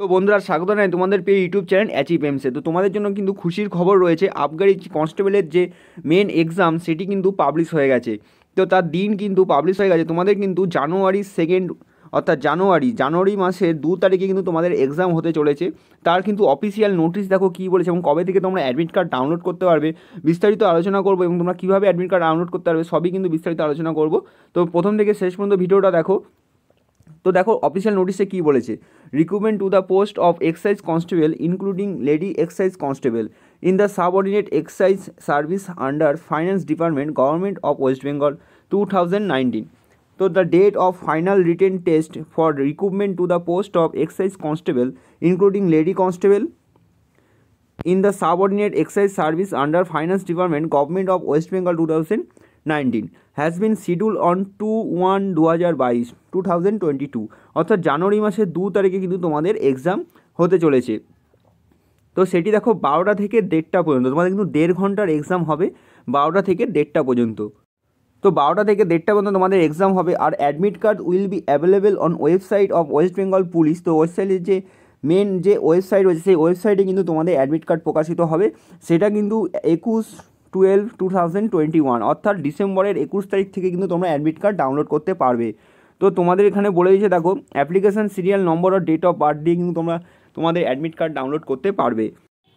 তো বন্ধুরা স্বাগত নেয় তোমাদের পেয়ে ইউটিউব চ্যানেল অ্যাচিভ এমসে তো তোমাদের জন্য কিন্তু খুশির খবর রয়েছে আবগারি কনস্টেবলের যে মেন এক্সাম সেটি কিন্তু পাবলিশ হয়ে গেছে তো তার দিন কিন্তু পাবলিশ হয়ে গেছে তোমাদের কিন্তু জানুয়ারি সেকেন্ড অর্থাৎ জানুয়ারি জানুয়ারি মাসের দু তারিখে কিন্তু তোমাদের এক্সাম হতে চলেছে তার কিন্তু অফিসিয়াল নোটিশ দেখো কী বলেছে এবং কবে থেকে তোমরা অ্যাডমিট কার্ড ডাউনলোড করতে পারবে বিস্তারিত আলোচনা করবো এবং তোমরা কীভাবে অ্যাডমিট কার্ড ডাউনলোড করতে পারবে সবই কিন্তু বিস্তারিত আলোচনা করবো তো প্রথম থেকে শেষ পর্যন্ত ভিডিওটা দেখো তো দেখো অফিসিয়াল নোটিশে কি বলেছে recruitment to the post of excise constable including lady excise constable in the subordinate excise service under finance department government of West Bengal two thousand nineteen তো the date of final written test for recruitment to the post of excise constable including lady constable in the subordinate excise service under finance department government of West Bengal two thousand nineteen has been schedule on two one দু হাজার বাইশ two thousand twenty two অর্থাৎ জানুয়ারি মাসের দু তারিখে কিন্তু তোমাদের exam হতে চলেছে তো সেটি দেখো বারোটা থেকে দেড়টা পর্যন্ত তোমাদের কিন্তু দেড় ঘন্টার এক্সাম হবে বারোটা থেকে দেড়টা পর্যন্ত তো বারোটা থেকে দেড়টা পর্যন্ত তোমাদের এক্সাম হবে আর admit card will be available on website of West Bengal police তো ওয়েবসাইটের যে মেন যে ওয়েবসাইট রয়েছে সেই ওয়েবসাইটে কিন্তু তোমাদের অ্যাডমিট কার্ড প্রকাশিত হবে সেটা কিন্তু একুশ twelve two thousand twenty one অর্থাৎ ডিসেম্বরের একুশ তারিখ থেকে কিন্তু তোমরা অ্যাডমিট কার্ড ডাউনলোড করতে পারবে তো তোমাদের এখানে বলে দিয়েছে দেখো অ্যাপ্লিকেশান সিরিয়াল নম্বর আর ডেট অফ বার্থ দিয়ে কিন্তু তোমরা তোমাদের অ্যাডমিট কার্ড ডাউনলোড করতে পারবে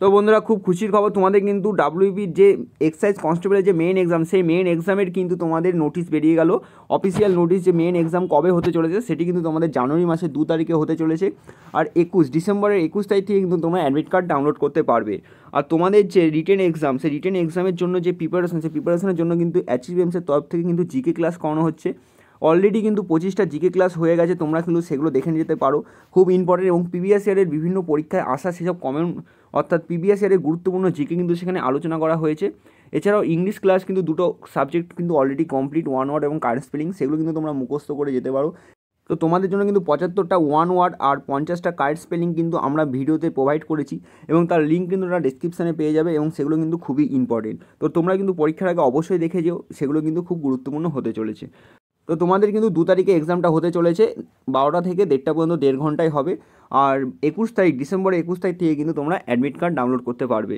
তো বন্ধুরা খুব খুশির খবর তোমাদের কিন্তু ডাব্লিউবির e যে এক্সাইজ কনস্টেবলের যে মেন এক্সাম সেই মেন এক্সামের কিন্তু তোমাদের নোটিশ বেরিয়ে গেল অফিসিয়াল নোটিস যে মেন এক্সাম কবে হতে চলেছে সেটি কিন্তু তোমাদের জানুয়ারি মাসে দু তারিখে হতে চলেছে আর একুশ ডিসেম্বরের একুশ তারিখ থেকে কিন্তু তোমরা অ্যাডমিট কার্ড ডাউনলোড করতে পারবে আর তোমাদের যে রিটেন এক্সাম সেই রিটেন এক্সামের জন্য যে প্রিপারেশন সেই প্রিপারেশনের জন্য কিন্তু অ্যাচিভএমসের তরফ থেকে কিন্তু জিকে ক্লাস করানো হচ্ছে অলরেডি কিন্তু পঁচিশটা জিকে ক্লাস হয়ে গেছে তোমরা কিন্তু সেগুলো দেখে যেতে পারো খুব ইম্পর্টেন্ট এবং প্রিভিয়াস ইয়ারের বিভিন্ন পরীক্ষায় আসা সেসব কমেন্ট অর্থাৎ প্রিভিয়াস ইয়ারের গুরুত্বপূর্ণ জিকে কিন্তু সেখানে আলোচনা করা হয়েছে এছাড়াও ইংলিশ ক্লাস কিন্তু দুটো সাবজেক্ট কিন্তু অলরেডি কমপ্লিট ওয়ান ওয়ার্ড এবং কার্ড স্পেলিং সেগুলো কিন্তু তোমরা মুখস্থ করে যেতে পারো তো তোমাদের জন্য কিন্তু পঁচাত্তরটা ওয়ান ওয়ার্ড আর পঞ্চাশটা কার্ড স্পেলিং কিন্তু আমরা ভিডিওতে প্রোভাইড করেছি এবং তার লিঙ্ক কিন্তু ওরা ডিসক্রিপশানে পেয়ে যাবে এবং সেগুলো কিন্তু খুবই ইম্পর্টেন্ট তো তোমরা কিন্তু পরীক্ষার আগে অবশ্যই দেখে যেও সেগুলো কিন্তু খুব গুরুত্বপূর্ণ হতে চলেছে তো তোমাদের কিন্তু দু তারিখে এক্সামটা হতে চলেছে বারোটা থেকে দেড়টা পর্যন্ত দেড় ঘন্টায় হবে আর একুশ তারিখ ডিসেম্বর একুশ তারিখ থেকে কিন্তু তোমরা অ্যাডমিট কার্ড ডাউনলোড করতে পারবে